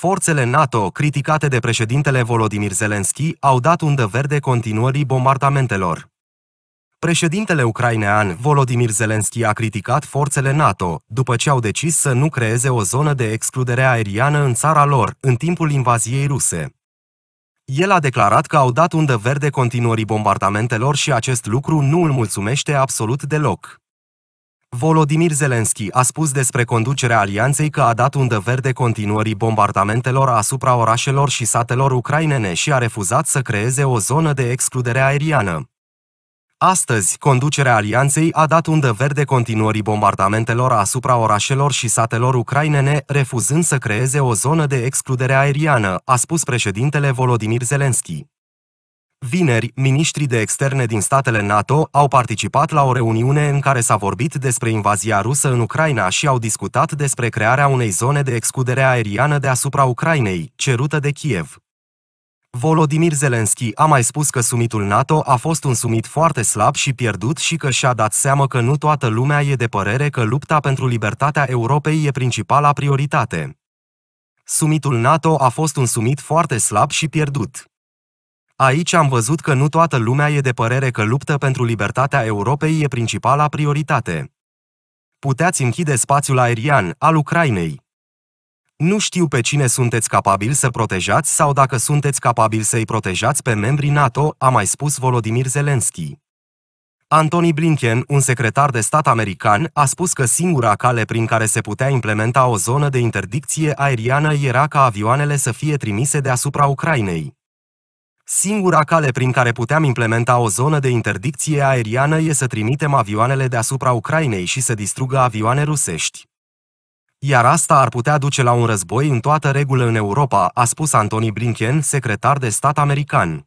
Forțele NATO, criticate de președintele Volodymyr Zelensky, au dat undă verde continuării bombardamentelor. Președintele ucrainean Volodymyr Zelensky a criticat forțele NATO, după ce au decis să nu creeze o zonă de excludere aeriană în țara lor, în timpul invaziei ruse. El a declarat că au dat undă verde continuării bombardamentelor și acest lucru nu îl mulțumește absolut deloc. Volodimir Zelenski a spus despre conducerea alianței că a dat undă verde continuării bombardamentelor asupra orașelor și satelor ucrainene și a refuzat să creeze o zonă de excludere aeriană. Astăzi, conducerea alianței a dat undă verde continuării bombardamentelor asupra orașelor și satelor ucrainene, refuzând să creeze o zonă de excludere aeriană, a spus președintele Volodimir Zelenski. Vineri, miniștrii de externe din statele NATO au participat la o reuniune în care s-a vorbit despre invazia rusă în Ucraina și au discutat despre crearea unei zone de excludere aeriană deasupra Ucrainei, cerută de Kiev. Volodimir Zelensky a mai spus că summitul NATO a fost un summit foarte slab și pierdut și că și-a dat seama că nu toată lumea e de părere că lupta pentru libertatea Europei e principala prioritate. Summitul NATO a fost un summit foarte slab și pierdut. Aici am văzut că nu toată lumea e de părere că luptă pentru libertatea Europei e principala prioritate. Puteți închide spațiul aerian al Ucrainei. Nu știu pe cine sunteți capabili să protejați sau dacă sunteți capabili să-i protejați pe membrii NATO, a mai spus Volodymyr Zelensky. Anthony Blinken, un secretar de stat american, a spus că singura cale prin care se putea implementa o zonă de interdicție aeriană era ca avioanele să fie trimise deasupra Ucrainei. Singura cale prin care puteam implementa o zonă de interdicție aeriană e să trimitem avioanele deasupra Ucrainei și să distrugă avioane rusești. Iar asta ar putea duce la un război în toată regulă în Europa, a spus Antony Blinken, secretar de stat american.